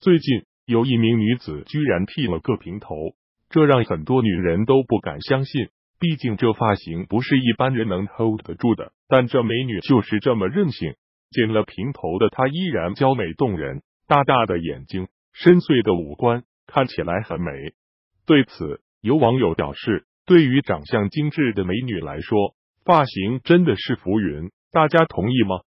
最近有一名女子居然剃了个平头，这让很多女人都不敢相信。毕竟这发型不是一般人能 hold 得住的。但这美女就是这么任性，剪了平头的她依然娇美动人，大大的眼睛，深邃的五官，看起来很美。对此，有网友表示，对于长相精致的美女来说，发型真的是浮云。大家同意吗？